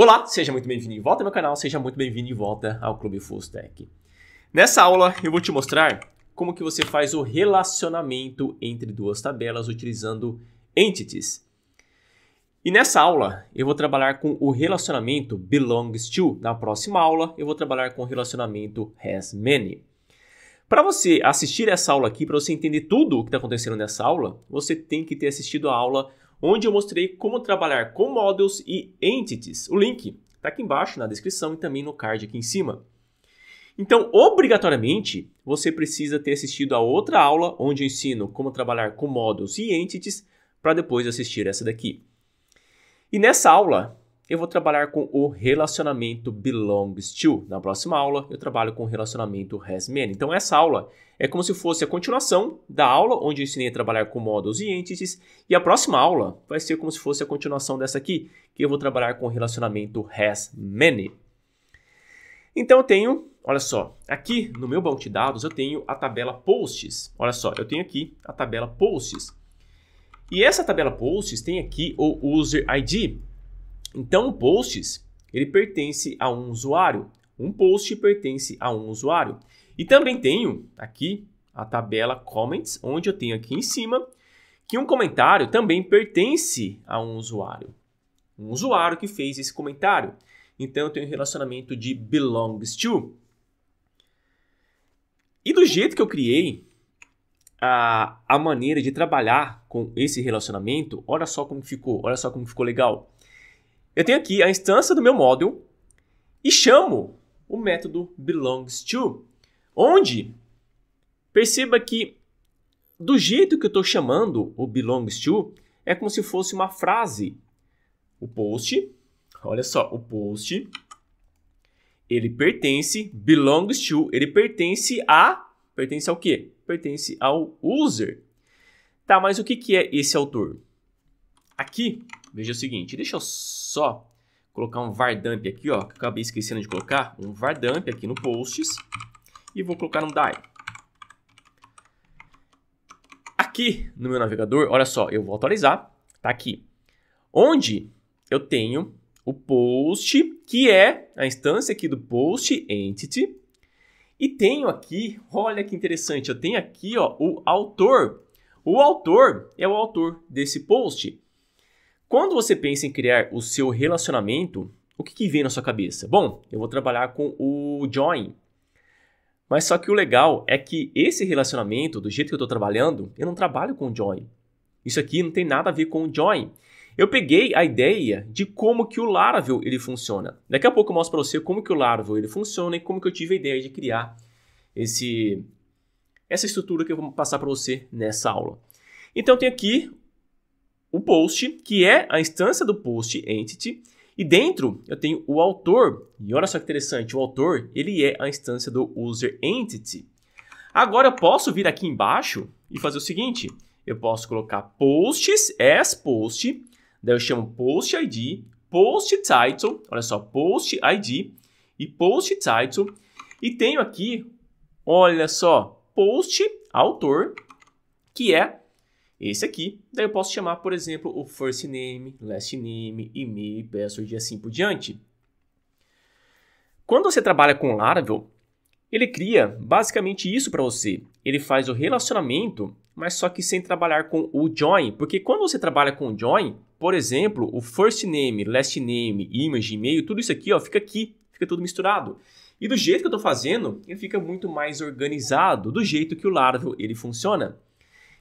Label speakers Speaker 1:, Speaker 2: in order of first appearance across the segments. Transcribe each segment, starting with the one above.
Speaker 1: Olá, seja muito bem-vindo de volta ao meu canal, seja muito bem-vindo de volta ao Clube Full Stack. Nessa aula eu vou te mostrar como que você faz o relacionamento entre duas tabelas utilizando entities. E nessa aula eu vou trabalhar com o relacionamento belongs to. Na próxima aula eu vou trabalhar com o relacionamento has many. Para você assistir essa aula aqui, para você entender tudo o que está acontecendo nessa aula, você tem que ter assistido a aula onde eu mostrei como trabalhar com models e entities. O link está aqui embaixo na descrição e também no card aqui em cima. Então, obrigatoriamente, você precisa ter assistido a outra aula onde eu ensino como trabalhar com models e entities para depois assistir essa daqui. E nessa aula, eu vou trabalhar com o relacionamento belongs to. Na próxima aula, eu trabalho com o relacionamento has many. Então, essa aula é como se fosse a continuação da aula onde eu ensinei a trabalhar com modos e entities. E a próxima aula vai ser como se fosse a continuação dessa aqui, que eu vou trabalhar com o relacionamento has many. Então, eu tenho, olha só, aqui no meu banco de dados, eu tenho a tabela posts. Olha só, eu tenho aqui a tabela posts. E essa tabela posts tem aqui o user ID. Então, posts, ele pertence a um usuário. Um post pertence a um usuário. E também tenho aqui a tabela comments, onde eu tenho aqui em cima que um comentário também pertence a um usuário. Um usuário que fez esse comentário. Então, eu tenho um relacionamento de belongs to. E do jeito que eu criei a, a maneira de trabalhar com esse relacionamento, olha só como ficou, olha só como ficou legal eu tenho aqui a instância do meu model e chamo o método belongs to, onde perceba que do jeito que eu estou chamando o belongs to, é como se fosse uma frase. O post, olha só, o post, ele pertence, belongs to, ele pertence a, pertence ao quê? Pertence ao user. Tá, mas o que, que é esse autor? Aqui, veja o seguinte, deixa eu só colocar um vardump aqui, ó, que acabei esquecendo de colocar, um vardump aqui no posts e vou colocar um die. Aqui no meu navegador, olha só, eu vou atualizar, tá aqui. Onde eu tenho o post, que é a instância aqui do post entity, e tenho aqui, olha que interessante, eu tenho aqui ó, o autor. O autor é o autor desse post. Quando você pensa em criar o seu relacionamento, o que, que vem na sua cabeça? Bom, eu vou trabalhar com o join. Mas só que o legal é que esse relacionamento, do jeito que eu estou trabalhando, eu não trabalho com o join. Isso aqui não tem nada a ver com o join. Eu peguei a ideia de como que o Laravel ele funciona. Daqui a pouco eu mostro para você como que o Laravel ele funciona e como que eu tive a ideia de criar esse essa estrutura que eu vou passar para você nessa aula. Então tem tenho aqui o post, que é a instância do post entity, e dentro eu tenho o autor, e olha só que interessante, o autor ele é a instância do user entity. Agora eu posso vir aqui embaixo e fazer o seguinte, eu posso colocar posts as post, daí eu chamo post id, post title, olha só, post id e post title, e tenho aqui, olha só, post autor, que é esse aqui. Daí eu posso chamar, por exemplo, o first name, last name, e-mail, password e assim por diante. Quando você trabalha com Laravel, ele cria basicamente isso para você. Ele faz o relacionamento, mas só que sem trabalhar com o join, porque quando você trabalha com o join, por exemplo, o first name, last name, image, e-mail, tudo isso aqui, ó, fica aqui, fica tudo misturado. E do jeito que eu estou fazendo, ele fica muito mais organizado, do jeito que o Laravel ele funciona.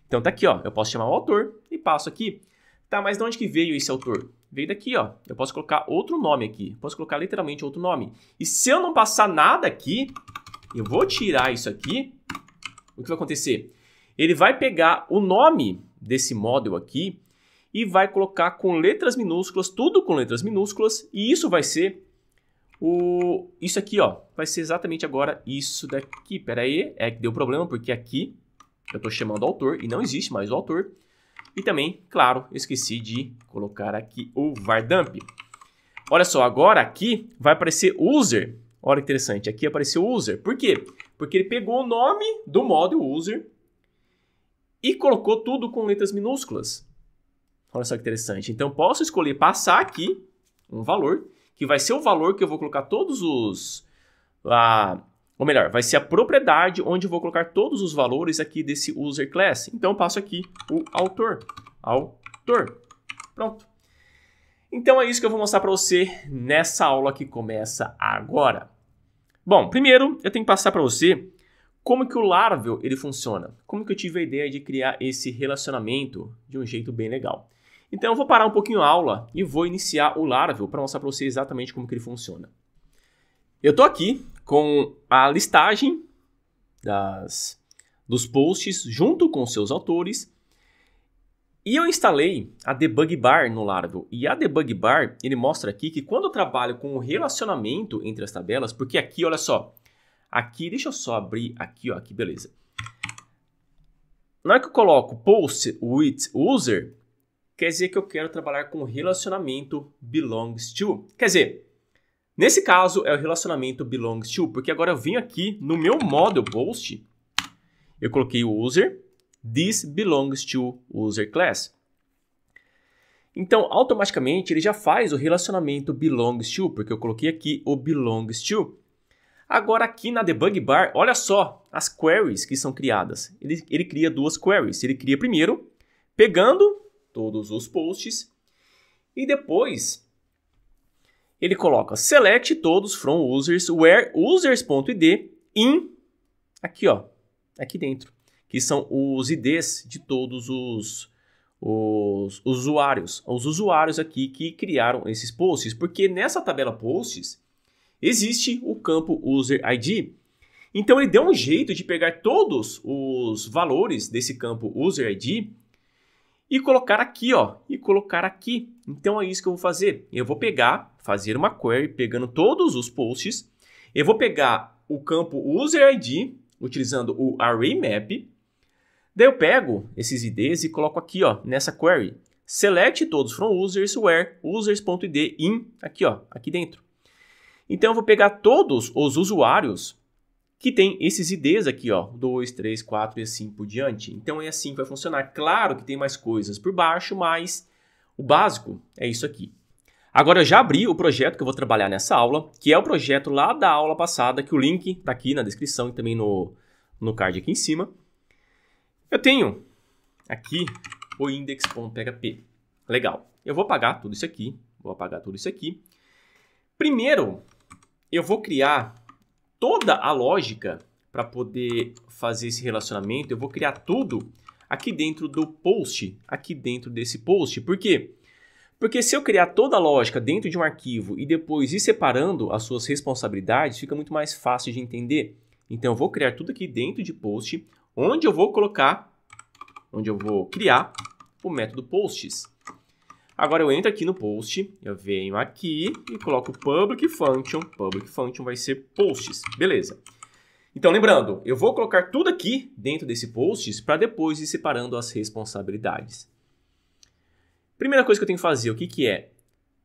Speaker 1: Então tá aqui, ó, eu posso chamar o autor e passo aqui. Tá, mas de onde que veio esse autor? Veio daqui, ó. Eu posso colocar outro nome aqui. Posso colocar literalmente outro nome. E se eu não passar nada aqui, eu vou tirar isso aqui. O que vai acontecer? Ele vai pegar o nome desse model aqui e vai colocar com letras minúsculas, tudo com letras minúsculas, e isso vai ser o isso aqui, ó. Vai ser exatamente agora isso daqui. Pera aí, é que deu problema porque aqui eu estou chamando o autor e não existe mais o autor. E também, claro, esqueci de colocar aqui o vardump. Olha só, agora aqui vai aparecer user. Olha que interessante, aqui apareceu user. Por quê? Porque ele pegou o nome do módulo user e colocou tudo com letras minúsculas. Olha só que interessante. Então, posso escolher passar aqui um valor, que vai ser o valor que eu vou colocar todos os... Ah, ou melhor, vai ser a propriedade onde eu vou colocar todos os valores aqui desse user class. Então eu passo aqui o autor, autor. Pronto. Então é isso que eu vou mostrar para você nessa aula que começa agora. Bom, primeiro eu tenho que passar para você como que o Laravel ele funciona. Como que eu tive a ideia de criar esse relacionamento de um jeito bem legal. Então eu vou parar um pouquinho a aula e vou iniciar o Laravel para mostrar para você exatamente como que ele funciona. Eu estou aqui com a listagem das, dos posts junto com seus autores. E eu instalei a debug bar no Laravel. E a debug bar, ele mostra aqui que quando eu trabalho com o relacionamento entre as tabelas, porque aqui, olha só, aqui, deixa eu só abrir aqui, ó, aqui, beleza. Na hora que eu coloco post with user, quer dizer que eu quero trabalhar com relacionamento belongs to. Quer dizer, Nesse caso, é o relacionamento belongs to, porque agora eu venho aqui no meu model post, eu coloquei o user, this belongs to user class. Então, automaticamente, ele já faz o relacionamento belongs to, porque eu coloquei aqui o belongs to. Agora, aqui na debug bar, olha só as queries que são criadas. Ele, ele cria duas queries. Ele cria primeiro, pegando todos os posts, e depois ele coloca select todos from users where users.id in aqui ó, aqui dentro, que são os IDs de todos os os usuários, os usuários aqui que criaram esses posts, porque nessa tabela posts existe o campo user ID. Então ele deu um jeito de pegar todos os valores desse campo user ID e colocar aqui, ó, e colocar aqui. Então é isso que eu vou fazer. Eu vou pegar, fazer uma query pegando todos os posts, eu vou pegar o campo user ID utilizando o array map. Daí eu pego esses IDs e coloco aqui, ó, nessa query. Select todos from users where users.id in aqui, ó, aqui dentro. Então eu vou pegar todos os usuários que tem esses IDs aqui, ó, 2, 3, 4 e assim por diante. Então é assim que vai funcionar. Claro que tem mais coisas por baixo, mas o básico é isso aqui. Agora eu já abri o projeto que eu vou trabalhar nessa aula, que é o projeto lá da aula passada, que o link está aqui na descrição e também no, no card aqui em cima. Eu tenho aqui o index.php. Legal. Eu vou apagar tudo isso aqui, vou apagar tudo isso aqui. Primeiro, eu vou criar toda a lógica para poder fazer esse relacionamento. Eu vou criar tudo aqui dentro do post, aqui dentro desse post. Por quê? Porque se eu criar toda a lógica dentro de um arquivo e depois ir separando as suas responsabilidades, fica muito mais fácil de entender. Então eu vou criar tudo aqui dentro de post, onde eu vou colocar, onde eu vou criar o método posts. Agora eu entro aqui no post, eu venho aqui e coloco public function. Public function vai ser posts, beleza. Então, lembrando, eu vou colocar tudo aqui dentro desse posts para depois ir separando as responsabilidades. Primeira coisa que eu tenho que fazer, o que, que é?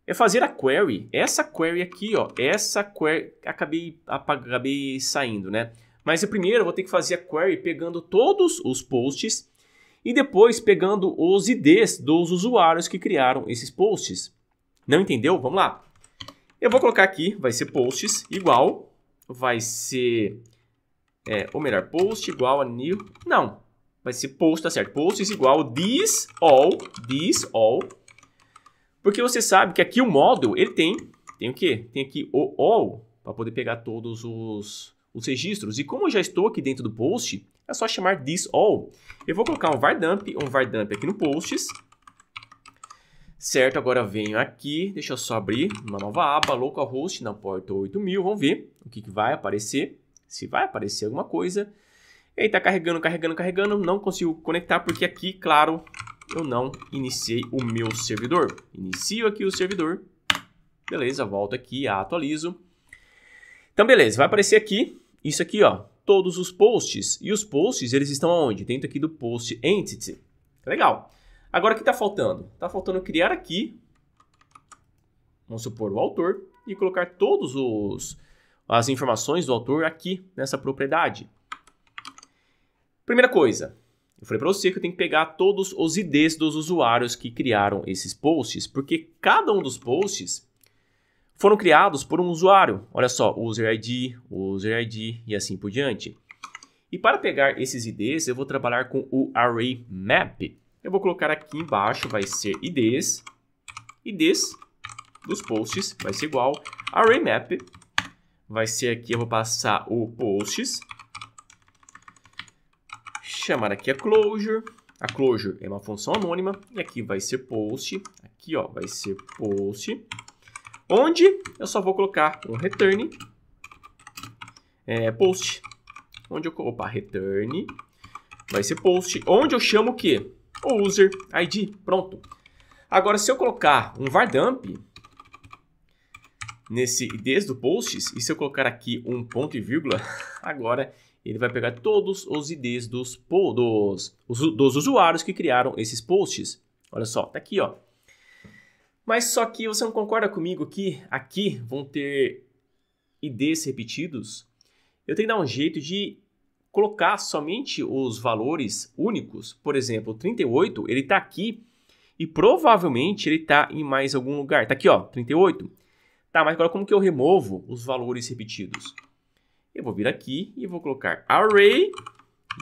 Speaker 1: É fazer a query. Essa query aqui, ó, essa query, acabei, acabei saindo, né? Mas eu primeiro vou ter que fazer a query pegando todos os posts e depois pegando os IDs dos usuários que criaram esses posts. Não entendeu? Vamos lá. Eu vou colocar aqui, vai ser posts igual, vai ser, é, ou melhor, post igual a new, não, vai ser post, tá certo, posts igual this all, this all, porque você sabe que aqui o model, ele tem, tem o quê? Tem aqui o all, para poder pegar todos os, os registros, e como eu já estou aqui dentro do post, é só chamar this all. Eu vou colocar um vardump, um vardump aqui no posts. Certo, agora venho aqui, deixa eu só abrir uma nova aba, localhost na porta 8000, vamos ver o que, que vai aparecer, se vai aparecer alguma coisa. Ele está carregando, carregando, carregando, não consigo conectar porque aqui, claro, eu não iniciei o meu servidor. Inicio aqui o servidor, beleza, volto aqui, atualizo. Então, beleza, vai aparecer aqui, isso aqui, ó, todos os posts. E os posts, eles estão aonde? Dentro aqui do post entity. Legal. Agora, o que está faltando? Está faltando criar aqui, vamos supor, o autor e colocar todos os as informações do autor aqui nessa propriedade. Primeira coisa, eu falei para você que eu tenho que pegar todos os IDs dos usuários que criaram esses posts, porque cada um dos posts foram criados por um usuário. Olha só, user ID, user ID e assim por diante. E para pegar esses IDs, eu vou trabalhar com o array map. Eu vou colocar aqui embaixo, vai ser IDs, IDs dos posts, vai ser igual array map. Vai ser aqui, eu vou passar o posts, chamar aqui a closure. A closure é uma função anônima e aqui vai ser post. Aqui ó, vai ser post onde eu só vou colocar o return é, post, onde eu opa, return vai ser post, onde eu chamo o quê? O user ID, pronto. Agora, se eu colocar um vardump nesse desde do posts, e se eu colocar aqui um ponto e vírgula, agora ele vai pegar todos os IDs dos, dos, dos usuários que criaram esses posts. Olha só, tá aqui, ó. Mas só que você não concorda comigo que aqui vão ter IDs repetidos? Eu tenho que dar um jeito de colocar somente os valores únicos. Por exemplo, 38, ele está aqui e provavelmente ele está em mais algum lugar. Está aqui, ó, 38. Tá, mas agora como que eu removo os valores repetidos? Eu vou vir aqui e vou colocar array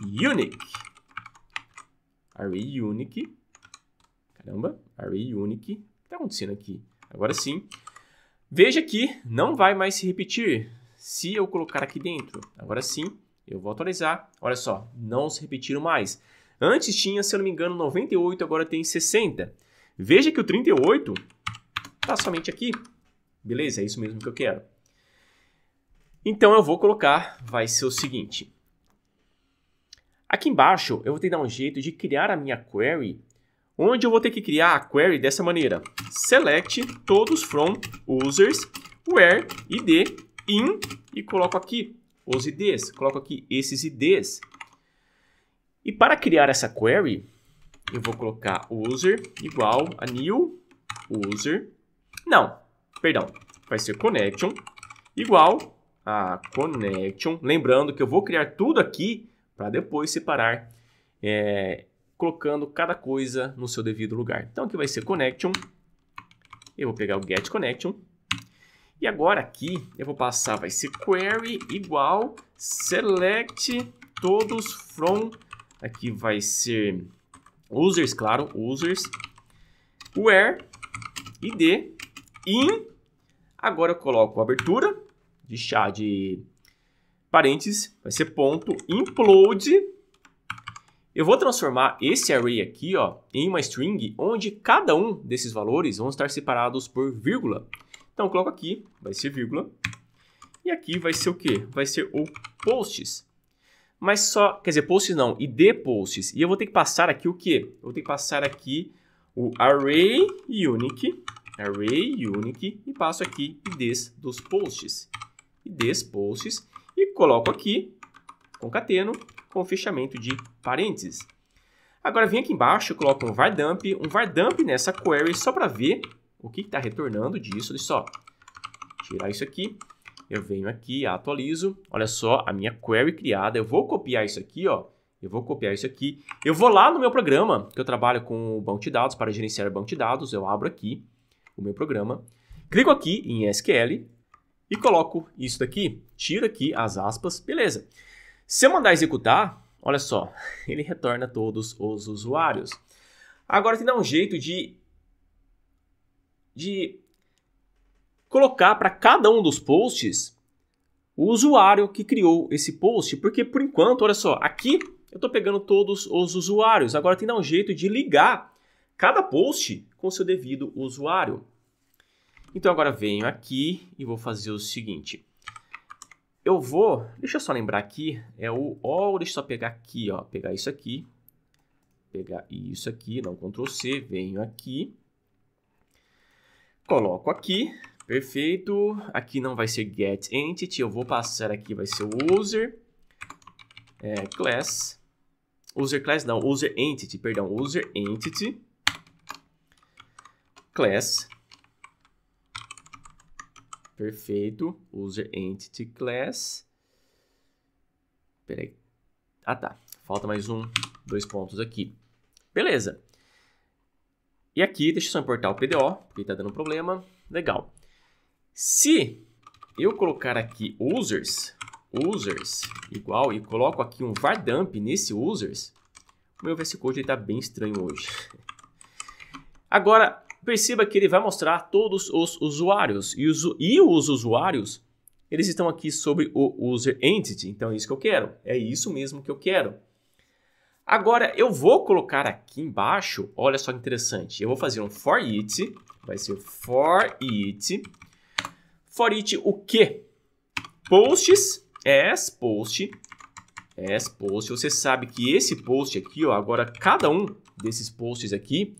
Speaker 1: unique. Array unique. Caramba, array unique está acontecendo aqui? Agora sim. Veja que não vai mais se repetir. Se eu colocar aqui dentro, agora sim, eu vou atualizar. Olha só, não se repetiram mais. Antes tinha, se eu não me engano, 98, agora tem 60. Veja que o 38 está somente aqui. Beleza, é isso mesmo que eu quero. Então eu vou colocar, vai ser o seguinte. Aqui embaixo eu vou ter que dar um jeito de criar a minha query onde eu vou ter que criar a query dessa maneira. Select todos from users where id in e coloco aqui os IDs, coloco aqui esses IDs. E para criar essa query, eu vou colocar user igual a new user. Não, perdão, vai ser connection igual a connection. Lembrando que eu vou criar tudo aqui para depois separar é, colocando cada coisa no seu devido lugar. Então aqui vai ser connection, eu vou pegar o get connection, e agora aqui eu vou passar, vai ser query igual select todos from, aqui vai ser users, claro, users, where, id, in, agora eu coloco abertura, de chá de parênteses, vai ser ponto, implode, eu vou transformar esse array aqui ó, em uma string onde cada um desses valores vão estar separados por vírgula. Então eu coloco aqui, vai ser vírgula. E aqui vai ser o quê? Vai ser o posts. Mas só, quer dizer, posts não, id posts. E eu vou ter que passar aqui o quê? Eu vou ter que passar aqui o array unique, array unique, e passo aqui ids dos posts. ids posts, e coloco aqui, concateno, com fechamento de parênteses. Agora vim aqui embaixo, coloco um vardump, um vardump nessa query só para ver o que está retornando disso. Olha só, tirar isso aqui, eu venho aqui, atualizo, olha só a minha query criada, eu vou copiar isso aqui, ó, eu vou copiar isso aqui, eu vou lá no meu programa, que eu trabalho com o banco de dados, para gerenciar o banco de dados, eu abro aqui o meu programa, clico aqui em SQL e coloco isso daqui, tiro aqui as aspas, beleza. Se eu mandar executar, olha só, ele retorna todos os usuários. Agora tem que dar um jeito de, de colocar para cada um dos posts o usuário que criou esse post, porque por enquanto, olha só, aqui eu estou pegando todos os usuários. Agora tem que dar um jeito de ligar cada post com o seu devido usuário. Então agora venho aqui e vou fazer o seguinte eu vou, deixa eu só lembrar aqui, é o OR, deixa eu só pegar aqui, ó, pegar isso aqui, pegar isso aqui, não, Ctrl C, venho aqui, coloco aqui, perfeito, aqui não vai ser get entity, eu vou passar aqui, vai ser o user é, class, user class não, user entity, perdão, user entity, class, Perfeito. User Entity Class. Peraí. Ah, tá. Falta mais um, dois pontos aqui. Beleza. E aqui, deixa eu só importar o PDO, porque está dando problema. Legal. Se eu colocar aqui users, users igual, e coloco aqui um vardump nesse users, o meu VS Code está bem estranho hoje. Agora, perceba que ele vai mostrar todos os usuários. E os, e os usuários, eles estão aqui sobre o User Entity. Então, é isso que eu quero. É isso mesmo que eu quero. Agora, eu vou colocar aqui embaixo, olha só que interessante. Eu vou fazer um for it, vai ser for it. For it o quê? Posts, as post, as post. Você sabe que esse post aqui, ó, agora cada um desses posts aqui,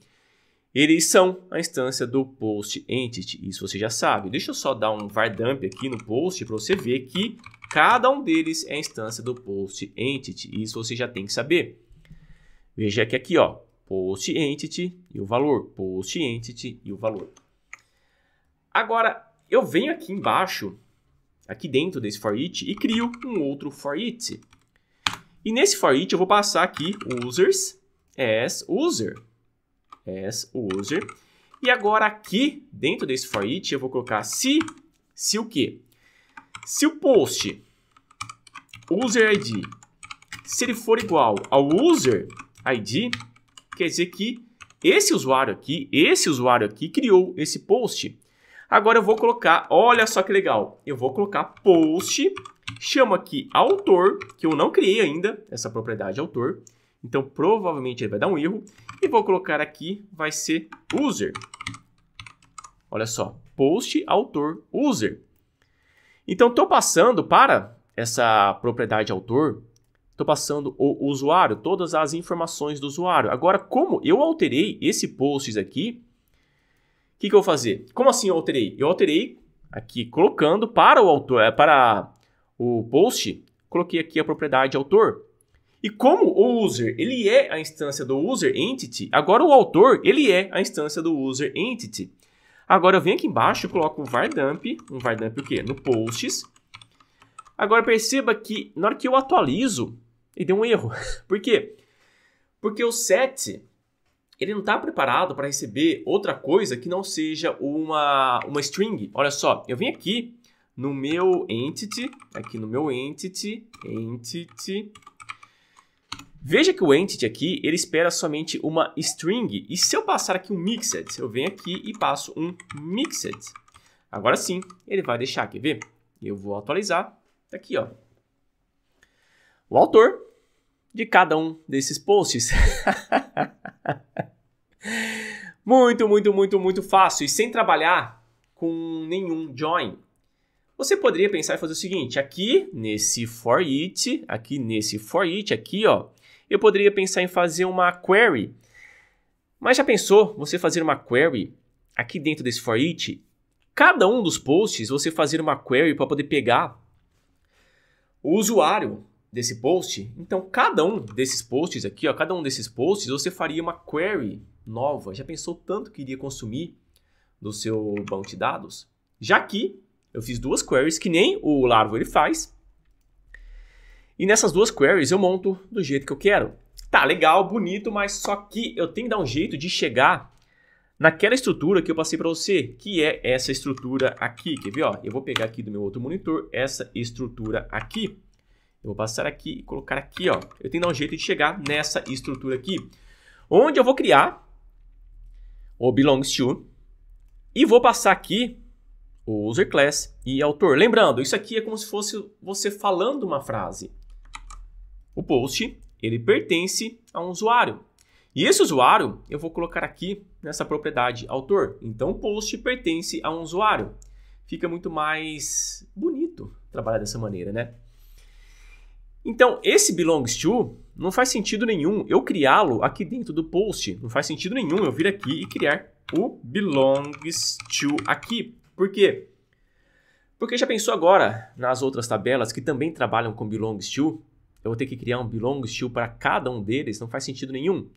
Speaker 1: eles são a instância do post entity, isso você já sabe. Deixa eu só dar um var_dump aqui no post para você ver que cada um deles é a instância do post entity, isso você já tem que saber. Veja que aqui, ó, post entity e o valor, post entity e o valor. Agora, eu venho aqui embaixo, aqui dentro desse for each e crio um outro for each. E nesse for each eu vou passar aqui users as user as user. E agora aqui, dentro desse for each, eu vou colocar se, se o quê? Se o post user ID, se ele for igual ao user ID, quer dizer que esse usuário aqui, esse usuário aqui criou esse post. Agora eu vou colocar, olha só que legal, eu vou colocar post, chamo aqui autor, que eu não criei ainda essa propriedade autor, então provavelmente ele vai dar um erro, e vou colocar aqui, vai ser user. Olha só, post autor user. Então, estou passando para essa propriedade autor, estou passando o usuário, todas as informações do usuário. Agora, como eu alterei esse posts aqui, o que, que eu vou fazer? Como assim eu alterei? Eu alterei aqui colocando para o autor, é, para o post, coloquei aqui a propriedade autor. E como o user ele é a instância do user entity, agora o autor ele é a instância do user entity. Agora eu venho aqui embaixo e coloco um vardump, um vardump o quê? No posts. Agora perceba que na hora que eu atualizo, ele deu um erro. Por quê? Porque o set ele não está preparado para receber outra coisa que não seja uma, uma string. Olha só, eu vim aqui no meu entity, aqui no meu entity, entity, Veja que o Entity aqui, ele espera somente uma string. E se eu passar aqui um mixed, eu venho aqui e passo um mixed. Agora sim, ele vai deixar, quer ver? Eu vou atualizar, tá aqui, ó. O autor de cada um desses posts. muito, muito, muito, muito fácil. E sem trabalhar com nenhum join. Você poderia pensar e fazer o seguinte, aqui nesse for it, aqui nesse for it, aqui ó, eu poderia pensar em fazer uma query. Mas já pensou você fazer uma query aqui dentro desse for each? Cada um dos posts você fazer uma query para poder pegar o usuário desse post. Então, cada um desses posts aqui, ó, cada um desses posts você faria uma query nova. Já pensou tanto que iria consumir do seu banco de dados? Já que eu fiz duas queries que nem o Larvo ele faz, e nessas duas queries eu monto do jeito que eu quero. Tá, legal, bonito, mas só que eu tenho que dar um jeito de chegar naquela estrutura que eu passei para você, que é essa estrutura aqui. Quer ver? Ó, eu vou pegar aqui do meu outro monitor essa estrutura aqui. Eu vou passar aqui e colocar aqui. Ó. Eu tenho que dar um jeito de chegar nessa estrutura aqui, onde eu vou criar o belongs to e vou passar aqui o user class e autor. Lembrando, isso aqui é como se fosse você falando uma frase. O post ele pertence a um usuário. E esse usuário eu vou colocar aqui nessa propriedade autor. Então o post pertence a um usuário. Fica muito mais bonito trabalhar dessa maneira, né? Então, esse belongs to não faz sentido nenhum eu criá-lo aqui dentro do post. Não faz sentido nenhum eu vir aqui e criar o belongs to aqui. Por quê? Porque já pensou agora nas outras tabelas que também trabalham com belongs to eu vou ter que criar um belong style para cada um deles, não faz sentido nenhum.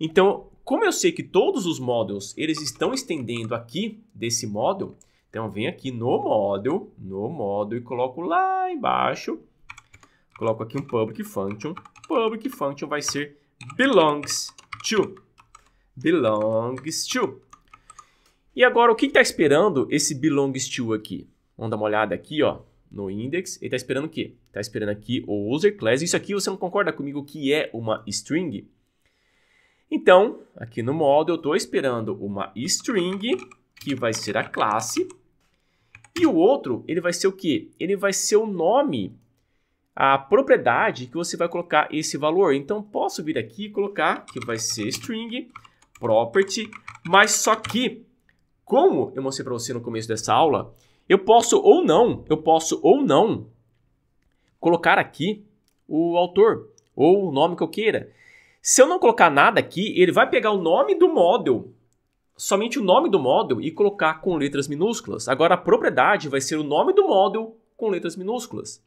Speaker 1: Então, como eu sei que todos os models eles estão estendendo aqui desse model, então vem aqui no model, no model e coloco lá embaixo, coloco aqui um public function, public function vai ser belongs to, belongs to. E agora o que está esperando esse belongs to aqui? Vamos dar uma olhada aqui, ó, no index, ele está esperando o quê? Tá esperando aqui o user class. Isso aqui você não concorda comigo que é uma string? Então, aqui no model eu estou esperando uma string, que vai ser a classe. E o outro, ele vai ser o quê? Ele vai ser o nome, a propriedade que você vai colocar esse valor. Então, posso vir aqui e colocar que vai ser string, property, mas só que, como eu mostrei para você no começo dessa aula, eu posso ou não, eu posso ou não colocar aqui o autor ou o nome que eu queira. Se eu não colocar nada aqui, ele vai pegar o nome do model, somente o nome do model e colocar com letras minúsculas. Agora a propriedade vai ser o nome do model com letras minúsculas.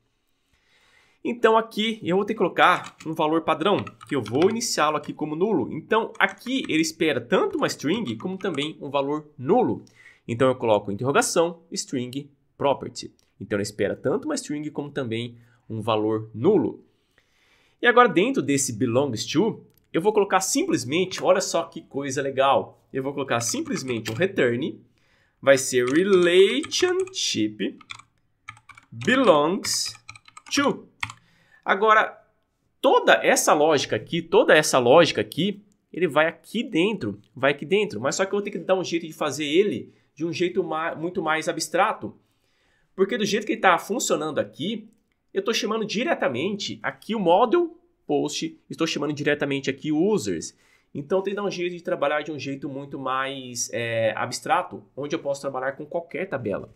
Speaker 1: Então aqui eu vou ter que colocar um valor padrão, que eu vou iniciá-lo aqui como nulo. Então aqui ele espera tanto uma string como também um valor nulo. Então eu coloco interrogação string property. Então ele espera tanto uma string como também um valor nulo. E agora dentro desse belongs to, eu vou colocar simplesmente, olha só que coisa legal. Eu vou colocar simplesmente um return, vai ser relationship belongs to. Agora, toda essa lógica aqui, toda essa lógica aqui, ele vai aqui dentro, vai aqui dentro. Mas só que eu vou ter que dar um jeito de fazer ele de um jeito ma muito mais abstrato. Porque do jeito que ele está funcionando aqui, eu estou chamando diretamente aqui o model post, estou chamando diretamente aqui users. Então, tem que dar um jeito de trabalhar de um jeito muito mais é, abstrato, onde eu posso trabalhar com qualquer tabela.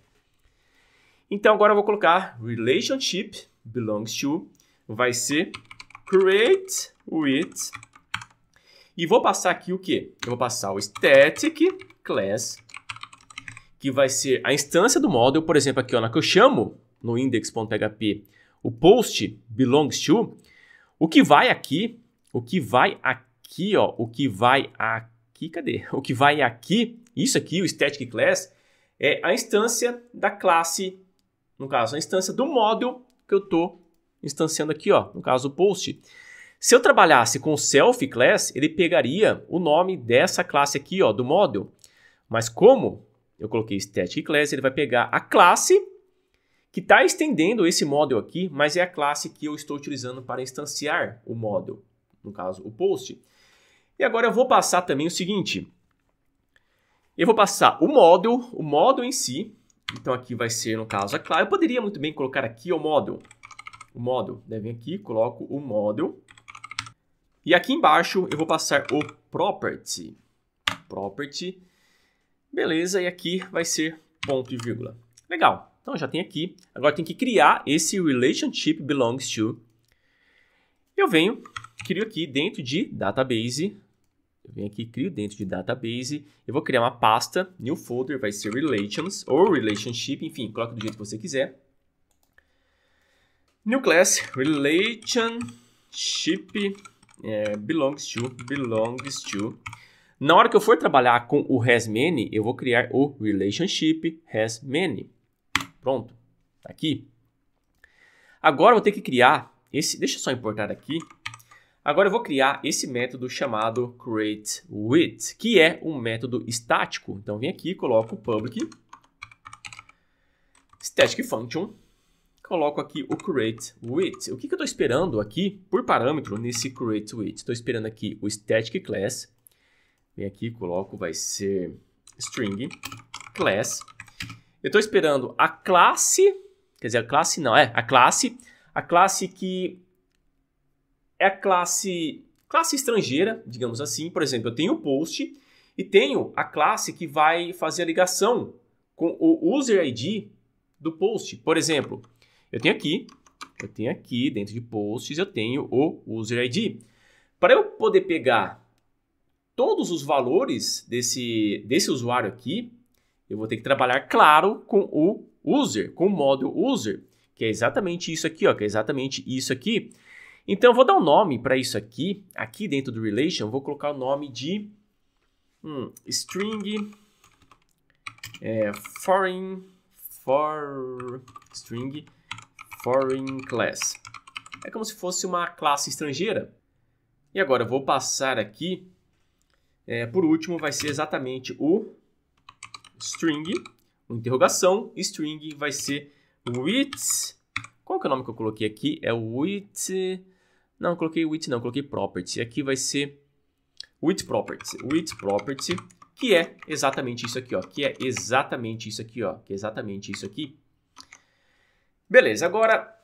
Speaker 1: Então, agora eu vou colocar relationship belongs to, vai ser create with, e vou passar aqui o que? Eu vou passar o static class, que vai ser a instância do model, por exemplo, aqui ó, na que eu chamo no index.php o post belongs to, o que vai aqui, o que vai aqui, ó, o que vai aqui, cadê? O que vai aqui, isso aqui, o static class, é a instância da classe, no caso, a instância do módulo que eu estou instanciando aqui, ó, no caso, o post. Se eu trabalhasse com self class, ele pegaria o nome dessa classe aqui, ó, do model. Mas como eu coloquei static class, ele vai pegar a classe que está estendendo esse model aqui, mas é a classe que eu estou utilizando para instanciar o model, no caso o post. E agora eu vou passar também o seguinte, eu vou passar o model, o model em si, então aqui vai ser no caso a classe, eu poderia muito bem colocar aqui o model, o model, Deve né, vir aqui, coloco o model, e aqui embaixo eu vou passar o property, property, beleza, e aqui vai ser ponto e vírgula, legal. Então já tem aqui. Agora tem que criar esse relationship belongs to. Eu venho, crio aqui dentro de database. Eu venho aqui, crio dentro de database. Eu vou criar uma pasta, new folder, vai ser relations ou relationship, enfim, coloca do jeito que você quiser. New class, relationship é, belongs to, belongs to. Na hora que eu for trabalhar com o has many, eu vou criar o relationship has many. Pronto, tá aqui. Agora eu vou ter que criar esse, deixa eu só importar aqui. Agora eu vou criar esse método chamado createWidth, que é um método estático. Então vem aqui, coloco public static function, coloco aqui o createWidth. O que, que eu estou esperando aqui por parâmetro nesse createWidth? Estou esperando aqui o static class. Vem aqui, coloco, vai ser string class eu estou esperando a classe, quer dizer, a classe não, é a classe, a classe que é a classe classe estrangeira, digamos assim. Por exemplo, eu tenho o post e tenho a classe que vai fazer a ligação com o user ID do post. Por exemplo, eu tenho aqui, eu tenho aqui dentro de posts, eu tenho o user ID. Para eu poder pegar todos os valores desse, desse usuário aqui, eu vou ter que trabalhar, claro, com o user, com o model user, que é exatamente isso aqui, ó, que é exatamente isso aqui. Então, eu vou dar um nome para isso aqui, aqui dentro do relation, vou colocar o nome de hum, string é, foreign for string foreign class. É como se fosse uma classe estrangeira. E agora eu vou passar aqui, é, por último, vai ser exatamente o string, interrogação, string vai ser with. Qual que é o nome que eu coloquei aqui? É with. Não, coloquei with, não, coloquei property. Aqui vai ser with property. With property, que é exatamente isso aqui, ó. Que é exatamente isso aqui, ó. Que é exatamente isso aqui. Beleza, agora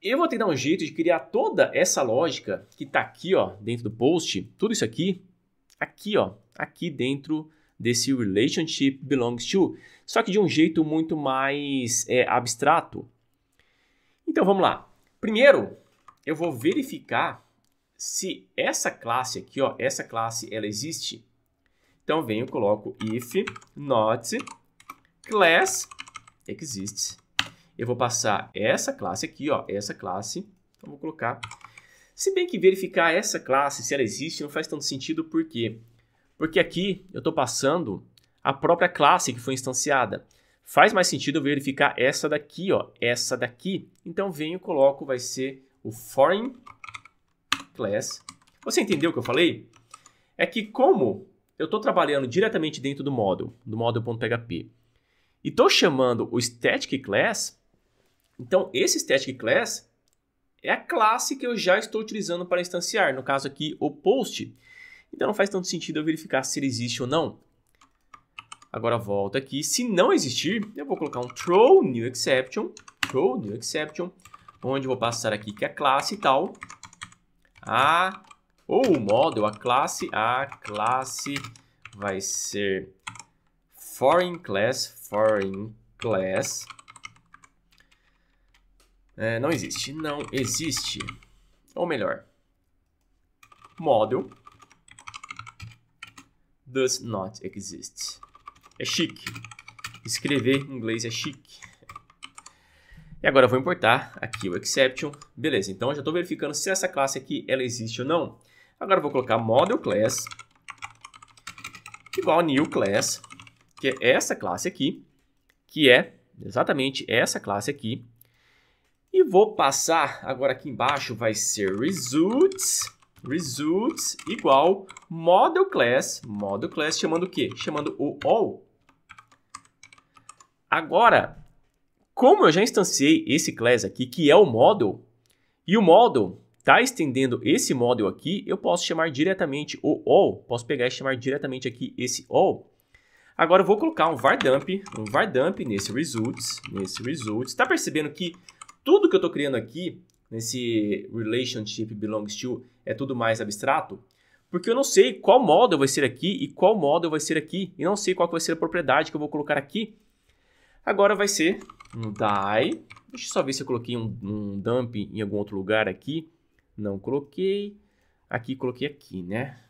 Speaker 1: eu vou ter que dar um jeito de criar toda essa lógica que está aqui, ó, dentro do post, tudo isso aqui, aqui, ó, aqui dentro desse relationship belongs to, só que de um jeito muito mais é, abstrato. Então vamos lá. Primeiro, eu vou verificar se essa classe aqui, ó, essa classe, ela existe. Então eu venho, coloco if not class exists. Eu vou passar essa classe aqui, ó, essa classe. Então vou colocar. Se bem que verificar essa classe, se ela existe, não faz tanto sentido porque quê? Porque aqui eu estou passando a própria classe que foi instanciada. Faz mais sentido eu verificar essa daqui, ó, essa daqui. Então venho, e coloco, vai ser o foreign class. Você entendeu o que eu falei? É que como eu estou trabalhando diretamente dentro do módulo, do módulo.php, e estou chamando o static class, então esse static class é a classe que eu já estou utilizando para instanciar, no caso aqui o post. Então não faz tanto sentido eu verificar se ele existe ou não. Agora volta aqui. Se não existir, eu vou colocar um throw new exception, throw new exception, onde eu vou passar aqui que é a classe tal, a ou o model, a classe, a classe vai ser foreign class, foreign class. É, não existe, não existe. Ou melhor, model does not exist. É chique. Escrever em inglês é chique. E agora eu vou importar aqui o exception. Beleza, então eu já estou verificando se essa classe aqui ela existe ou não. Agora eu vou colocar model class igual new class, que é essa classe aqui, que é exatamente essa classe aqui. E vou passar agora aqui embaixo vai ser results results igual model class, model class chamando o quê? Chamando o all. Agora, como eu já instanciei esse class aqui, que é o model, e o model está estendendo esse model aqui, eu posso chamar diretamente o all, posso pegar e chamar diretamente aqui esse all. Agora eu vou colocar um var dump, um var dump nesse results, nesse results. Está percebendo que tudo que eu estou criando aqui, nesse relationship belongs to, é tudo mais abstrato, porque eu não sei qual model vai ser aqui e qual model vai ser aqui, e não sei qual vai ser a propriedade que eu vou colocar aqui. Agora vai ser um die, deixa eu só ver se eu coloquei um, um dump em algum outro lugar aqui, não coloquei, aqui coloquei aqui, né?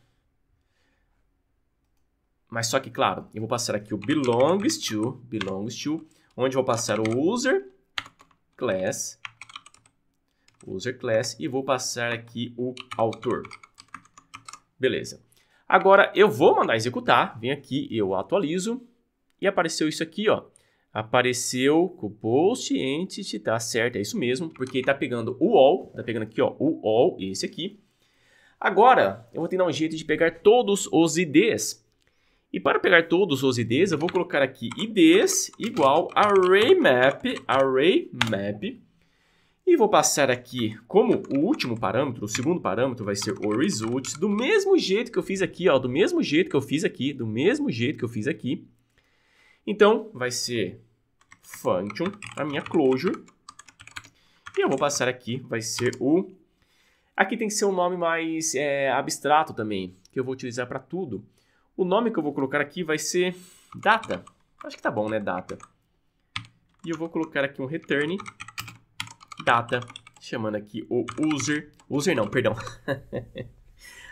Speaker 1: Mas só que, claro, eu vou passar aqui o belongs to, belongs to, onde eu vou passar o user class user class e vou passar aqui o autor. Beleza. Agora eu vou mandar executar, vem aqui, eu atualizo e apareceu isso aqui, ó. Apareceu com post entity, tá certo, é isso mesmo, porque tá pegando o all, tá pegando aqui, ó, o all, esse aqui. Agora, eu vou tentar um jeito de pegar todos os IDs. E para pegar todos os IDs, eu vou colocar aqui IDs igual array map, array map, e vou passar aqui como o último parâmetro, o segundo parâmetro vai ser o result, do mesmo jeito que eu fiz aqui, ó, do mesmo jeito que eu fiz aqui, do mesmo jeito que eu fiz aqui. Então, vai ser function, a minha closure. E eu vou passar aqui, vai ser o... Aqui tem que ser um nome mais é, abstrato também, que eu vou utilizar para tudo. O nome que eu vou colocar aqui vai ser data. Acho que tá bom, né? Data. E eu vou colocar aqui um return data, chamando aqui o user, user não, perdão.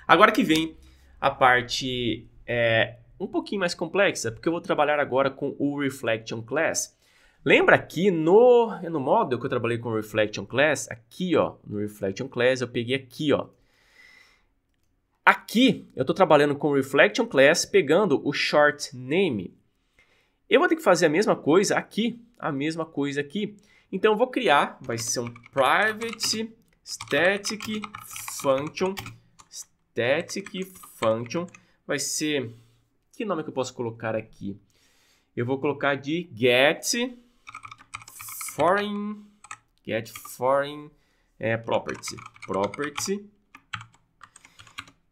Speaker 1: agora que vem a parte é, um pouquinho mais complexa, porque eu vou trabalhar agora com o Reflection Class. Lembra aqui no, no módulo que eu trabalhei com o Reflection Class? Aqui, ó, no Reflection Class, eu peguei aqui, ó. Aqui, eu estou trabalhando com o Reflection Class, pegando o Short Name. Eu vou ter que fazer a mesma coisa aqui, a mesma coisa aqui. Então eu vou criar, vai ser um private static function, static function, vai ser, que nome que eu posso colocar aqui? Eu vou colocar de get foreign, get foreign é, property, property.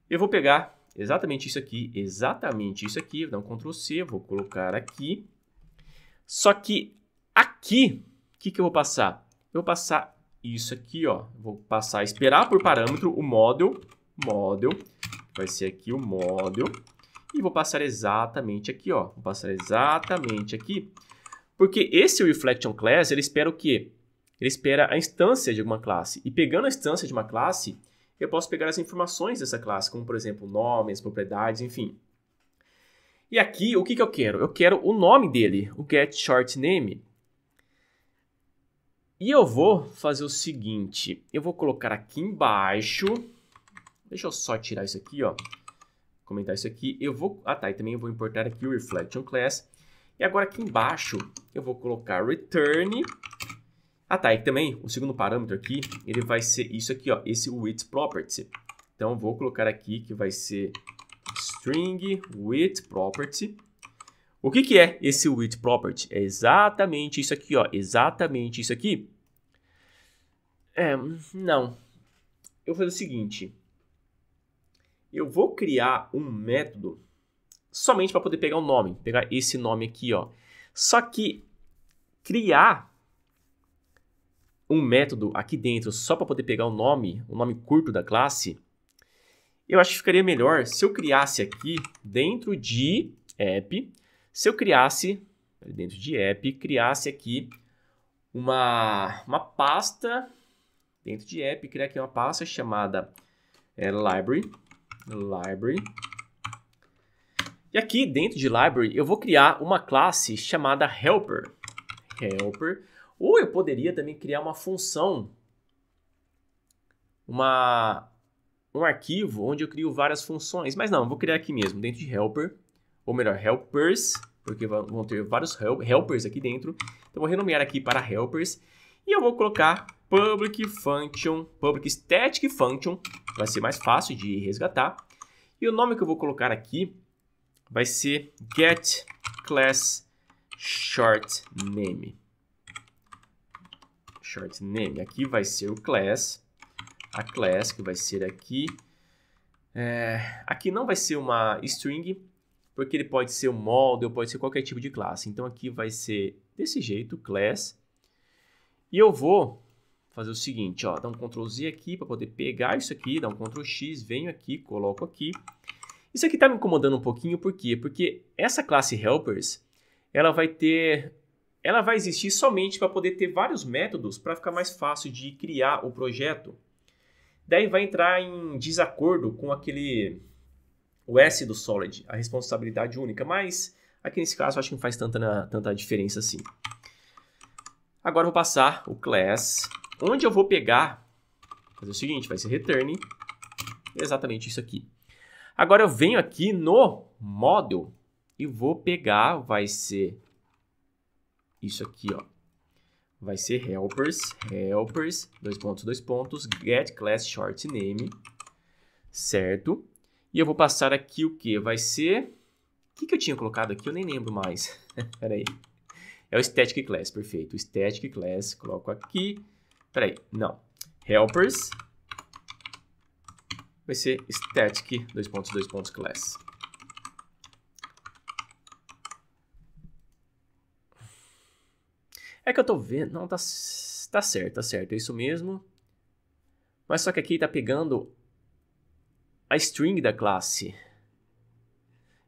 Speaker 1: Eu vou pegar exatamente isso aqui, exatamente isso aqui, vou dar um Ctrl C, vou colocar aqui. Só que aqui que, que eu vou passar? Eu vou passar isso aqui, ó. Vou passar, esperar por parâmetro o model, model, vai ser aqui o model, e vou passar exatamente aqui, ó. Vou passar exatamente aqui, porque esse reflection class, ele espera o quê? Ele espera a instância de uma classe. E pegando a instância de uma classe, eu posso pegar as informações dessa classe, como, por exemplo, nomes, propriedades, enfim. E aqui, o que, que eu quero? Eu quero o nome dele, o get short name. E eu vou fazer o seguinte, eu vou colocar aqui embaixo, deixa eu só tirar isso aqui, ó, comentar isso aqui, eu vou, ah tá, e também eu vou importar aqui o Reflection Class, e agora aqui embaixo eu vou colocar Return, ah tá, e também o segundo parâmetro aqui, ele vai ser isso aqui, ó, esse Width Property, então eu vou colocar aqui que vai ser String Width Property, o que, que, é esse width property? É exatamente isso aqui, ó, exatamente isso aqui. É, não. Eu vou fazer o seguinte. Eu vou criar um método somente para poder pegar o nome, pegar esse nome aqui, ó. Só que criar um método aqui dentro só para poder pegar o nome, o nome curto da classe, eu acho que ficaria melhor se eu criasse aqui dentro de app, se eu criasse dentro de app, criasse aqui uma, uma pasta dentro de app, criar aqui uma pasta chamada é, library, library. E aqui dentro de library eu vou criar uma classe chamada helper, helper. Ou eu poderia também criar uma função, uma um arquivo onde eu crio várias funções, mas não, vou criar aqui mesmo dentro de helper, ou melhor helpers, porque vão ter vários helpers aqui dentro. Então vou renomear aqui para helpers e eu vou colocar public function, public static function, vai ser mais fácil de resgatar. E o nome que eu vou colocar aqui vai ser get class short name. Short name, aqui vai ser o class, a class que vai ser aqui. É, aqui não vai ser uma string, porque ele pode ser um model, pode ser qualquer tipo de classe. Então aqui vai ser desse jeito, class. E eu vou fazer o seguinte, ó, dá um Ctrl Z aqui para poder pegar isso aqui, dá um Ctrl X, venho aqui, coloco aqui. Isso aqui está me incomodando um pouquinho, por quê? Porque essa classe helpers, ela vai ter ela vai existir somente para poder ter vários métodos para ficar mais fácil de criar o projeto. Daí vai entrar em desacordo com aquele o S do Solid, a responsabilidade única, mas aqui nesse caso acho que não faz tanta, tanta diferença assim. Agora vou passar o class Onde eu vou pegar, fazer o seguinte, vai ser return, exatamente isso aqui. Agora eu venho aqui no model e vou pegar, vai ser isso aqui, ó. Vai ser helpers, helpers, dois pontos, dois pontos, get class short name, certo? E eu vou passar aqui o que? Vai ser... O que, que eu tinha colocado aqui? Eu nem lembro mais. Peraí, É o static class, perfeito. O static class, coloco aqui. Peraí, não. Helpers vai ser static, dois pontos, dois pontos, class. É que eu tô vendo... Não, tá, tá certo, tá certo. É isso mesmo. Mas só que aqui tá pegando a string da classe.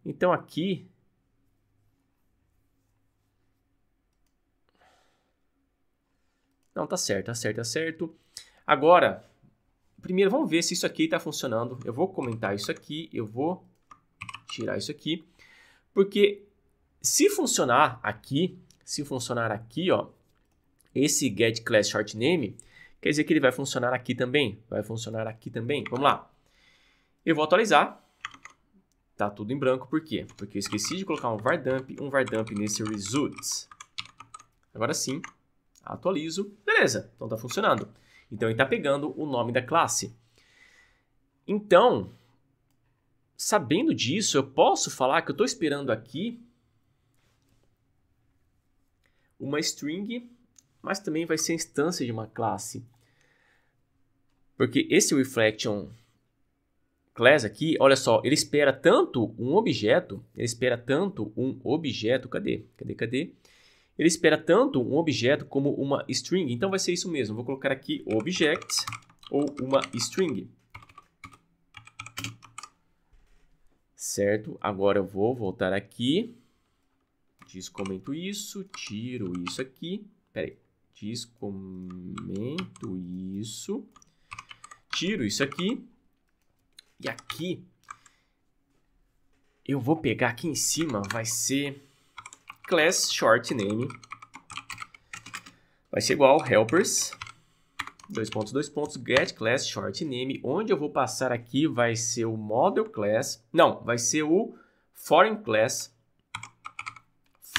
Speaker 1: Então aqui Não, tá certo, tá certo, tá certo. Agora, primeiro vamos ver se isso aqui está funcionando. Eu vou comentar isso aqui, eu vou tirar isso aqui, porque se funcionar aqui, se funcionar aqui, ó, esse get class short name, quer dizer que ele vai funcionar aqui também, vai funcionar aqui também. Vamos lá. Eu vou atualizar. Tá tudo em branco, por quê? Porque eu esqueci de colocar um var dump, um var dump nesse results. Agora sim, Atualizo, beleza, então está funcionando. Então ele está pegando o nome da classe. Então, sabendo disso, eu posso falar que eu estou esperando aqui uma string, mas também vai ser instância de uma classe. Porque esse reflection class aqui, olha só, ele espera tanto um objeto, ele espera tanto um objeto, cadê? Cadê, cadê? Ele espera tanto um objeto como uma string. Então vai ser isso mesmo. Vou colocar aqui object ou uma string. Certo? Agora eu vou voltar aqui. Descomento isso, tiro isso aqui. Pera aí. Descomento isso. Tiro isso aqui. E aqui eu vou pegar aqui em cima, vai ser class short name vai ser igual helpers, dois pontos, dois pontos, get class short name, onde eu vou passar aqui vai ser o model class, não, vai ser o foreign class,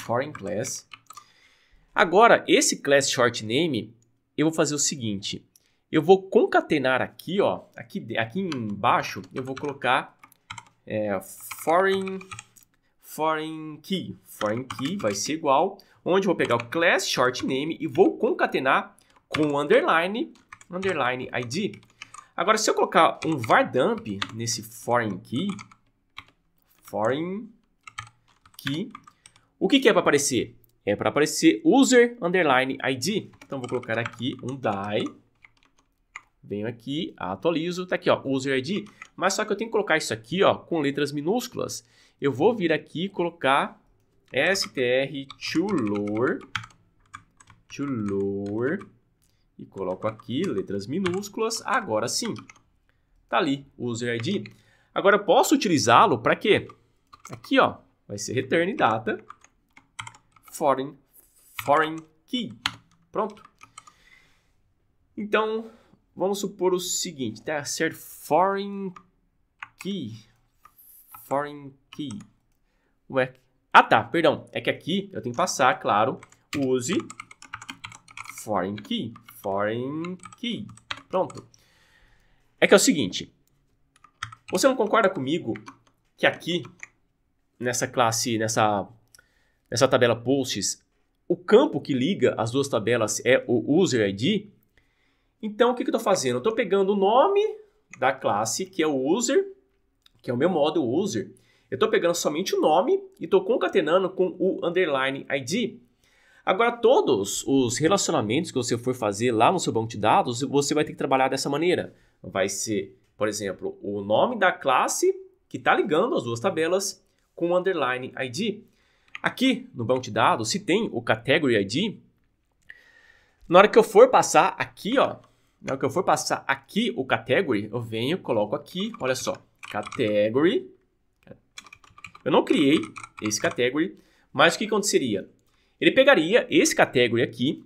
Speaker 1: foreign class. Agora, esse class short name, eu vou fazer o seguinte, eu vou concatenar aqui, ó, aqui, aqui embaixo, eu vou colocar é, foreign foreign key. Foreign key vai ser igual, onde eu vou pegar o class short name e vou concatenar com underline, underline ID. Agora, se eu colocar um var dump nesse foreign key, foreign key, o que, que é para aparecer? É para aparecer user underline ID. Então, vou colocar aqui um die, venho aqui, atualizo, tá aqui, ó, user ID. Mas só que eu tenho que colocar isso aqui, ó, com letras minúsculas eu vou vir aqui e colocar str to lower, to lower, e coloco aqui letras minúsculas, agora sim. Tá ali o user ID. Agora eu posso utilizá-lo para quê? Aqui, ó, vai ser return data foreign foreign key. Pronto. Então, vamos supor o seguinte, tá certo? Foreign key foreign key. É... Ah, tá, perdão. É que aqui eu tenho que passar, claro, use foreign key. Foreign key. Pronto. É que é o seguinte. Você não concorda comigo que aqui, nessa classe, nessa, nessa tabela posts, o campo que liga as duas tabelas é o user ID? Então, o que, que eu estou fazendo? Eu estou pegando o nome da classe, que é o user, que é o meu model user, eu estou pegando somente o nome e estou concatenando com o underline ID. Agora, todos os relacionamentos que você for fazer lá no seu banco de dados, você vai ter que trabalhar dessa maneira. Vai ser, por exemplo, o nome da classe que está ligando as duas tabelas com o underline ID. Aqui no banco de dados, se tem o category ID, na hora que eu for passar aqui, ó, na hora que eu for passar aqui o category, eu venho, coloco aqui, olha só, category. Eu não criei esse category, mas o que aconteceria? Ele pegaria esse category aqui,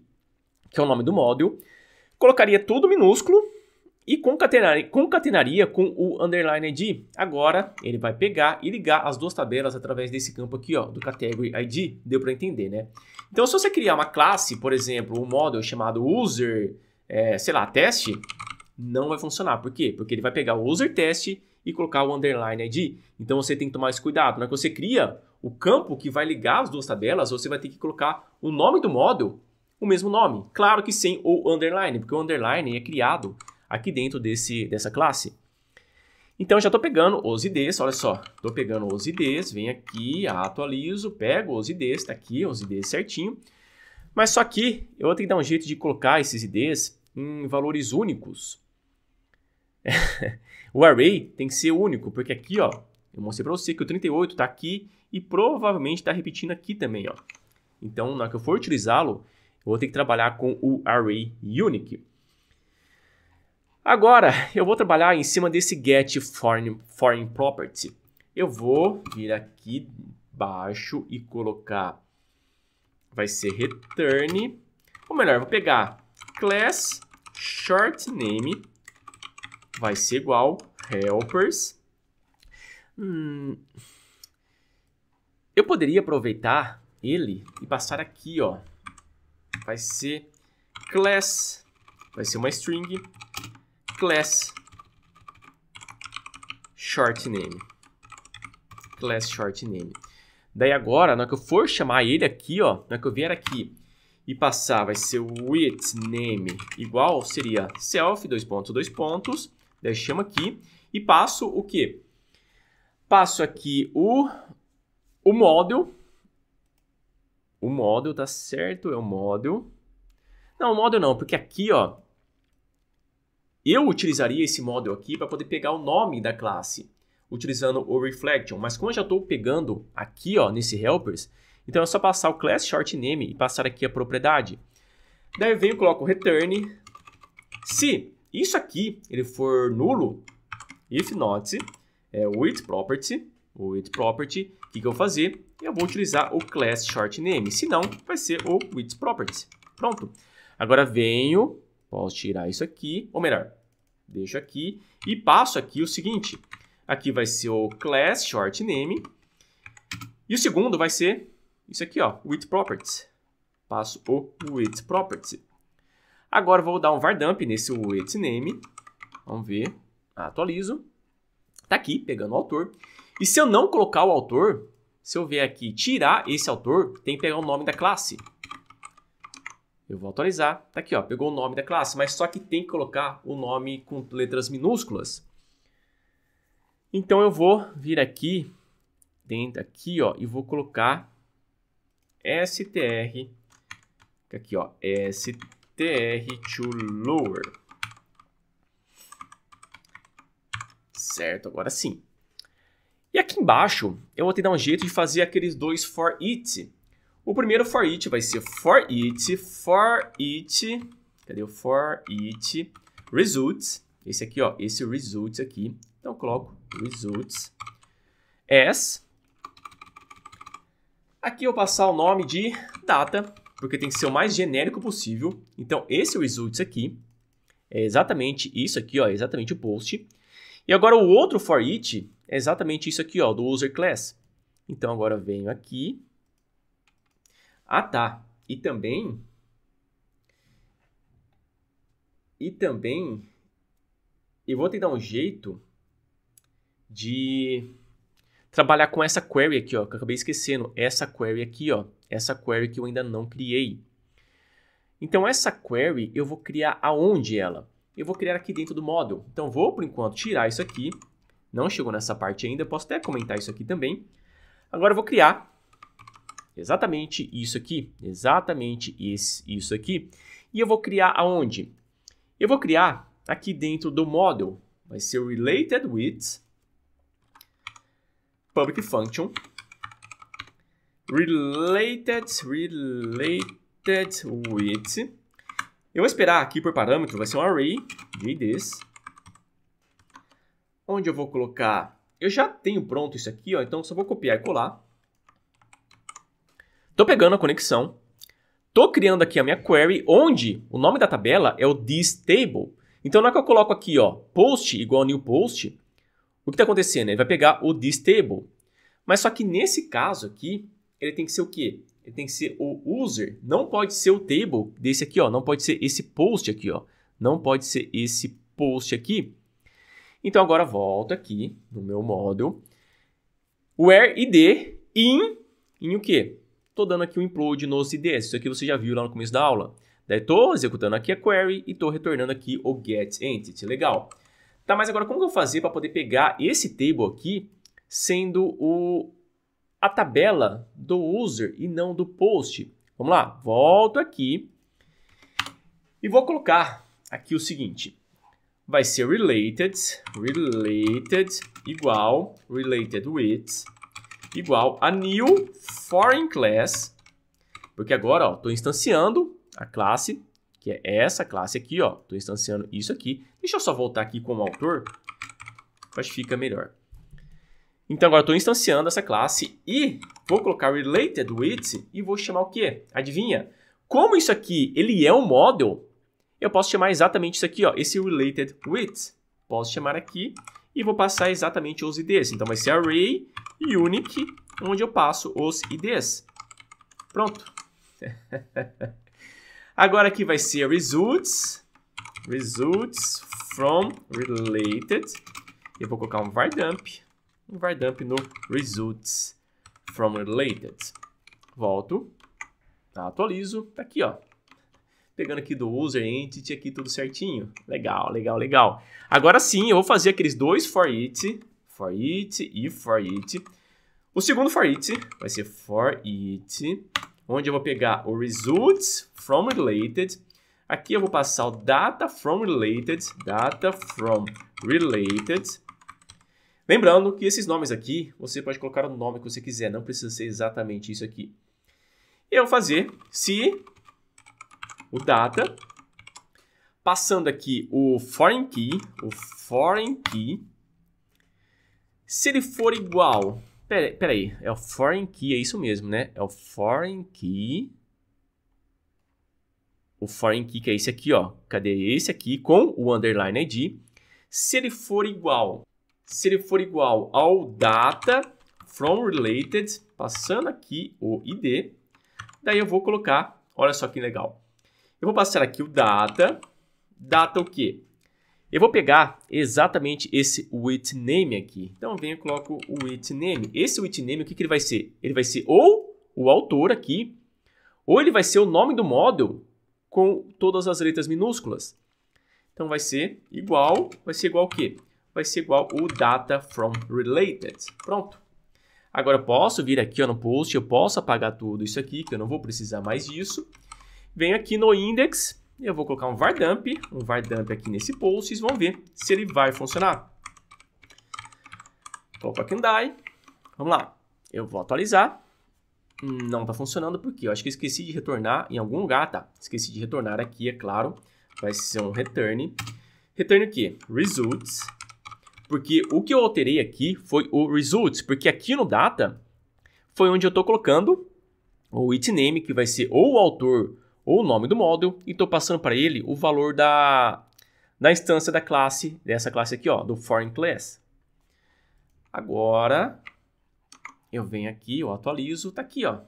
Speaker 1: que é o nome do módulo, colocaria tudo minúsculo e concatenaria, concatenaria com o underline ID. Agora, ele vai pegar e ligar as duas tabelas através desse campo aqui, ó, do category ID. Deu para entender, né? Então, se você criar uma classe, por exemplo, um módulo chamado user, é, sei lá, teste, não vai funcionar. Por quê? Porque ele vai pegar o user teste e colocar o underline ID. Então você tem que tomar esse cuidado. Na hora que você cria o campo que vai ligar as duas tabelas, você vai ter que colocar o nome do módulo o mesmo nome. Claro que sem o underline, porque o underline é criado aqui dentro desse, dessa classe. Então, já estou pegando os IDs, olha só. Estou pegando os IDs, venho aqui, atualizo, pego os IDs, está aqui, os IDs certinho. Mas só que eu vou ter que dar um jeito de colocar esses IDs em valores únicos. O array tem que ser único, porque aqui, ó, eu mostrei para você que o 38 está aqui e provavelmente está repetindo aqui também, ó. Então, na hora que eu for utilizá-lo, eu vou ter que trabalhar com o array unique. Agora, eu vou trabalhar em cima desse get foreign, foreign property. Eu vou vir aqui baixo e colocar, vai ser return, ou melhor, vou pegar class short name vai ser igual helpers. Hum, eu poderia aproveitar ele e passar aqui, ó. Vai ser class, vai ser uma string, class short name. Class short name. Daí agora, na hora que eu for chamar ele aqui, ó, na hora que eu vier aqui e passar, vai ser with name igual, seria self, dois pontos, dois pontos, Daí chamo aqui e passo o quê? Passo aqui o, o model. O model, tá certo? É o model. Não, o model não, porque aqui, ó, eu utilizaria esse model aqui para poder pegar o nome da classe, utilizando o reflection. Mas como eu já estou pegando aqui, ó, nesse helpers, então é só passar o class short name e passar aqui a propriedade. Daí eu venho e coloco return se isso aqui ele for nulo, if not, é, with property, with property, o que, que eu vou fazer? Eu vou utilizar o class short name, senão vai ser o with property. Pronto. Agora venho, posso tirar isso aqui, ou melhor, deixo aqui e passo aqui o seguinte. Aqui vai ser o class short name e o segundo vai ser isso aqui, ó, with property. Passo o with property. Agora vou dar um vardump nesse its name. Vamos ver. Ah, atualizo. Tá aqui, pegando o autor. E se eu não colocar o autor, se eu vier aqui tirar esse autor, tem que pegar o nome da classe. Eu vou atualizar. Tá aqui, ó, pegou o nome da classe, mas só que tem que colocar o nome com letras minúsculas. Então eu vou vir aqui dentro aqui, ó, e vou colocar str aqui, ó, str tr to lower. Certo, agora sim. E aqui embaixo, eu vou ter dar um jeito de fazer aqueles dois for it. O primeiro for it vai ser for it, for it, cadê o for it, results, esse aqui, ó, esse results aqui. Então, coloco results as. Aqui eu vou passar o nome de data porque tem que ser o mais genérico possível. Então, esse o results aqui. É exatamente isso aqui, ó, é exatamente o post. E agora o outro for it é exatamente isso aqui, ó, do user class. Então, agora venho aqui. Ah, tá. E também... E também... Eu vou tentar um jeito de trabalhar com essa query aqui, ó, que eu acabei esquecendo. Essa query aqui, ó essa query que eu ainda não criei. Então, essa query eu vou criar aonde ela? Eu vou criar aqui dentro do módulo. Então, vou, por enquanto, tirar isso aqui. Não chegou nessa parte ainda, posso até comentar isso aqui também. Agora, eu vou criar exatamente isso aqui, exatamente isso aqui. E eu vou criar aonde? Eu vou criar aqui dentro do módulo. Vai ser related with public function related, related with. Eu vou esperar aqui por parâmetro, vai ser um array de Onde eu vou colocar... Eu já tenho pronto isso aqui, ó, então só vou copiar e colar. Estou pegando a conexão. Estou criando aqui a minha query, onde o nome da tabela é o table Então, na hora que eu coloco aqui, ó, post igual new post, o que está acontecendo? Ele vai pegar o table Mas só que nesse caso aqui, ele tem que ser o quê? Ele tem que ser o user, não pode ser o table desse aqui, ó, não pode ser esse post aqui, ó, não pode ser esse post aqui. Então agora volto aqui no meu model, where id in, em o quê? Estou dando aqui um implode nos IDs, isso aqui você já viu lá no começo da aula. Daí estou executando aqui a query e estou retornando aqui o get entity, legal. Tá, mas agora como que eu vou fazer para poder pegar esse table aqui sendo o a tabela do user e não do post. Vamos lá, volto aqui e vou colocar aqui o seguinte. Vai ser related, related igual, related with, igual a new foreign class, porque agora estou instanciando a classe, que é essa classe aqui, estou instanciando isso aqui. Deixa eu só voltar aqui com o autor, acho que fica melhor. Então agora estou instanciando essa classe e vou colocar related with e vou chamar o quê? Adivinha? Como isso aqui ele é um model, eu posso chamar exatamente isso aqui, ó, esse related with. Posso chamar aqui e vou passar exatamente os IDs. Então vai ser array unique, onde eu passo os IDs. Pronto. Agora aqui vai ser results, results from related. Eu vou colocar um var dump vai dump no results from related. Volto, tá, atualizo, tá aqui, ó. Pegando aqui do user entity aqui tudo certinho. Legal, legal, legal. Agora sim, eu vou fazer aqueles dois for it, for it e for it. O segundo for it vai ser for it, onde eu vou pegar o results from related. Aqui eu vou passar o data from related, data from related Lembrando que esses nomes aqui, você pode colocar o nome que você quiser, não precisa ser exatamente isso aqui. E eu vou fazer se o data, passando aqui o foreign key, o foreign key, se ele for igual, peraí, é o foreign key, é isso mesmo, né? É o foreign key, o foreign key que é esse aqui, ó. Cadê esse aqui com o underline ID? Se ele for igual se ele for igual ao data from related, passando aqui o id, daí eu vou colocar, olha só que legal. Eu vou passar aqui o data, data o quê? Eu vou pegar exatamente esse with name aqui. Então, venho e coloco o with name. Esse with name, o que, que ele vai ser? Ele vai ser ou o autor aqui, ou ele vai ser o nome do model com todas as letras minúsculas. Então, vai ser igual, vai ser igual o quê? vai ser igual o data from related. Pronto. Agora eu posso vir aqui ó, no post, eu posso apagar tudo isso aqui, que eu não vou precisar mais disso. Venho aqui no index, eu vou colocar um vardump, um vardump aqui nesse post, vocês vão ver se ele vai funcionar. Coloco aqui die, vamos lá. Eu vou atualizar, não está funcionando porque eu acho que esqueci de retornar em algum lugar, tá? Esqueci de retornar aqui, é claro. Vai ser um return. Return o quê? Results porque o que eu alterei aqui foi o results, porque aqui no data foi onde eu estou colocando o it name, que vai ser ou o autor ou o nome do model, e estou passando para ele o valor da, da instância da classe, dessa classe aqui, ó, do foreign class. Agora, eu venho aqui, eu atualizo, está aqui, ó.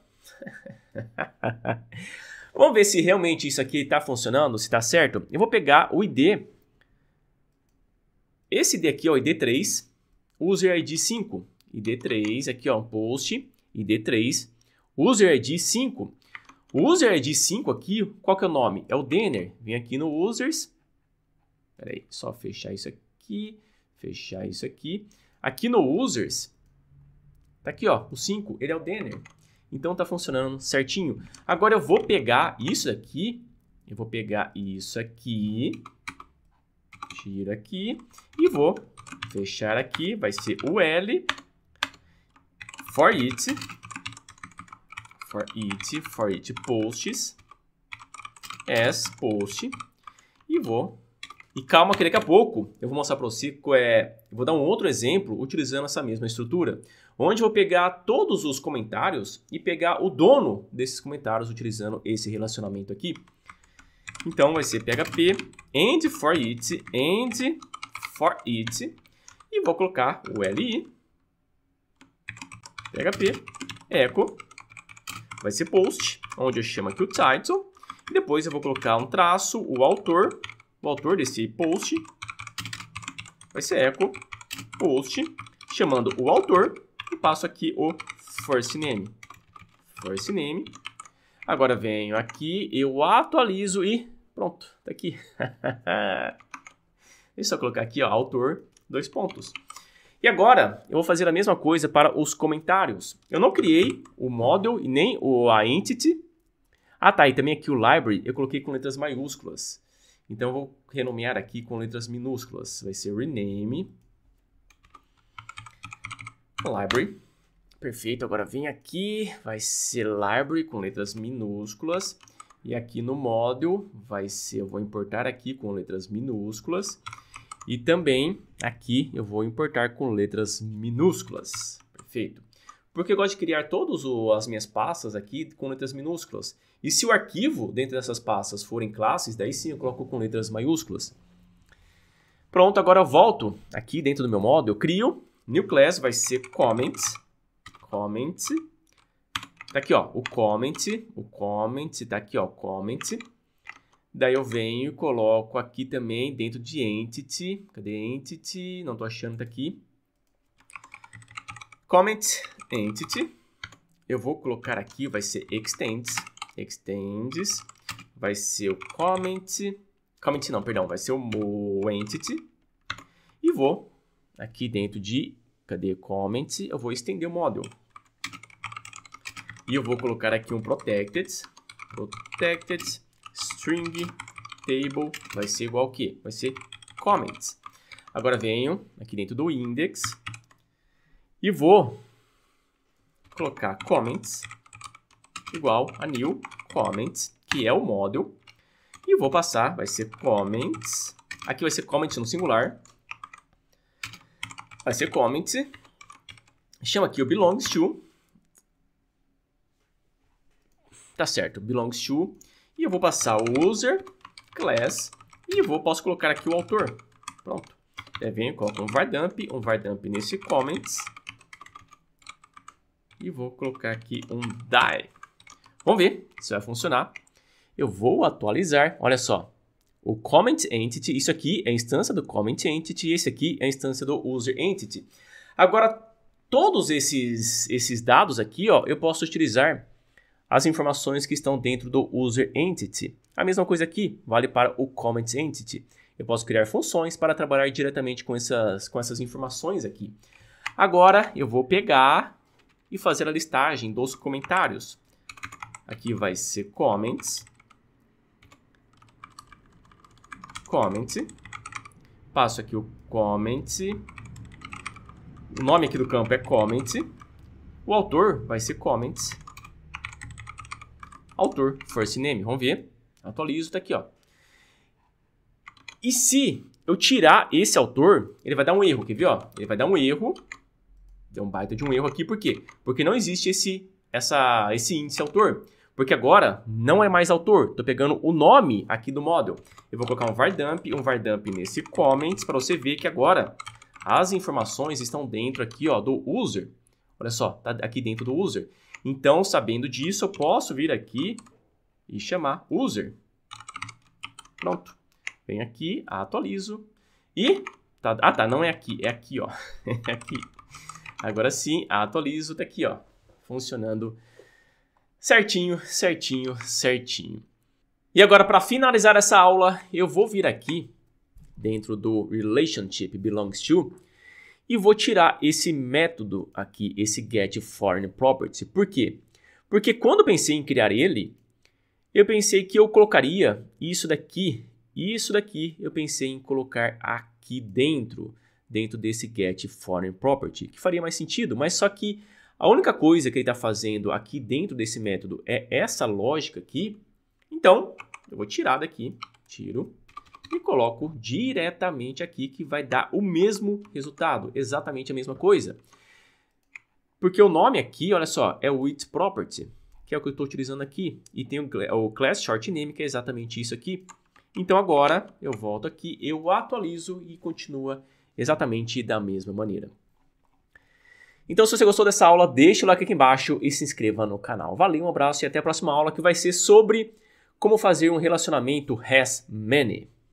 Speaker 1: Vamos ver se realmente isso aqui está funcionando, se está certo. Eu vou pegar o ID esse aqui, ó, o ID3, user ID 5, ID3, aqui ó, um post, ID3, user ID 5. O user ID 5 aqui, qual que é o nome? É o Denner. Vem aqui no users. Espera aí, só fechar isso aqui, fechar isso aqui. Aqui no users, tá aqui ó, o 5, ele é o Denner. Então tá funcionando certinho. Agora eu vou pegar isso aqui, eu vou pegar isso aqui, tiro aqui e vou fechar aqui, vai ser o L, for it, for it, for it posts, as post, e vou e calma que daqui a pouco eu vou mostrar para você, é, vou dar um outro exemplo utilizando essa mesma estrutura, onde eu vou pegar todos os comentários e pegar o dono desses comentários utilizando esse relacionamento aqui. Então vai ser php and for it, and for it, e vou colocar o li, php echo, vai ser post, onde eu chamo aqui o title, e depois eu vou colocar um traço, o autor, o autor desse post, vai ser echo post, chamando o autor, e passo aqui o first name, first name, Agora venho aqui, eu atualizo e pronto, tá aqui. Deixa eu colocar aqui, ó, autor, dois pontos. E agora, eu vou fazer a mesma coisa para os comentários. Eu não criei o model e nem o, a entity. Ah, tá, e também aqui o library eu coloquei com letras maiúsculas. Então, eu vou renomear aqui com letras minúsculas. Vai ser rename library Perfeito, agora vem aqui, vai ser library com letras minúsculas. E aqui no módulo vai ser, eu vou importar aqui com letras minúsculas. E também aqui eu vou importar com letras minúsculas. Perfeito. Porque eu gosto de criar todas as minhas pastas aqui com letras minúsculas. E se o arquivo dentro dessas pastas forem classes, daí sim eu coloco com letras maiúsculas. Pronto, agora eu volto aqui dentro do meu módulo. eu crio, new class vai ser comments, comment. Tá aqui, ó, o comment, o comment, tá aqui, ó, comment. Daí eu venho, e coloco aqui também dentro de entity. Cadê entity? Não tô achando, tá aqui. Comment entity. Eu vou colocar aqui, vai ser extends, extends. Vai ser o comment, comment não, perdão, vai ser o entity. E vou aqui dentro de, cadê comment? Eu vou estender o model. E eu vou colocar aqui um protected, protected string table vai ser igual a quê? Vai ser comments. Agora venho aqui dentro do index e vou colocar comments igual a new comments, que é o model, e vou passar, vai ser comments, aqui vai ser comments no singular, vai ser comments, chama aqui o belongs to, Tá certo, belongs to. E eu vou passar o user, class, e vou, posso colocar aqui o autor. Pronto. Eu é, venho, coloco um vardump, um vardump nesse comments. E vou colocar aqui um die. Vamos ver se vai funcionar. Eu vou atualizar, olha só. O comment entity, isso aqui é a instância do comment entity, e esse aqui é a instância do user entity. Agora, todos esses, esses dados aqui, ó, eu posso utilizar as informações que estão dentro do User Entity. A mesma coisa aqui vale para o Comment Entity. Eu posso criar funções para trabalhar diretamente com essas, com essas informações aqui. Agora eu vou pegar e fazer a listagem dos comentários. Aqui vai ser comments, comment, passo aqui o comment, o nome aqui do campo é comment, o autor vai ser comments, autor, first name. Vamos ver. Atualizo, tá aqui, ó. E se eu tirar esse autor, ele vai dar um erro, quer ver, ó? Ele vai dar um erro. Deu um baita de um erro aqui, por quê? Porque não existe esse, essa, esse índice autor. Porque agora não é mais autor. Tô pegando o nome aqui do model. Eu vou colocar um vardump, um vardump nesse comments para você ver que agora as informações estão dentro aqui ó, do user. Olha só, tá aqui dentro do user. Então, sabendo disso, eu posso vir aqui e chamar user. Pronto. Venho aqui, atualizo e... Tá, ah, tá, não é aqui, é aqui, ó. É aqui. Agora sim, atualizo, tá aqui, ó. Funcionando certinho, certinho, certinho. E agora, para finalizar essa aula, eu vou vir aqui dentro do Relationship Belongs To e vou tirar esse método aqui, esse get foreign property. Por quê? Porque quando pensei em criar ele, eu pensei que eu colocaria isso daqui isso daqui eu pensei em colocar aqui dentro, dentro desse get foreign property, que faria mais sentido, mas só que a única coisa que ele está fazendo aqui dentro desse método é essa lógica aqui. Então, eu vou tirar daqui, tiro, e coloco diretamente aqui que vai dar o mesmo resultado, exatamente a mesma coisa. Porque o nome aqui, olha só, é with property, que é o que eu estou utilizando aqui. E tem o class short name, que é exatamente isso aqui. Então agora eu volto aqui, eu atualizo e continua exatamente da mesma maneira. Então, se você gostou dessa aula, deixa o like aqui embaixo e se inscreva no canal. Valeu, um abraço e até a próxima aula que vai ser sobre como fazer um relacionamento has many.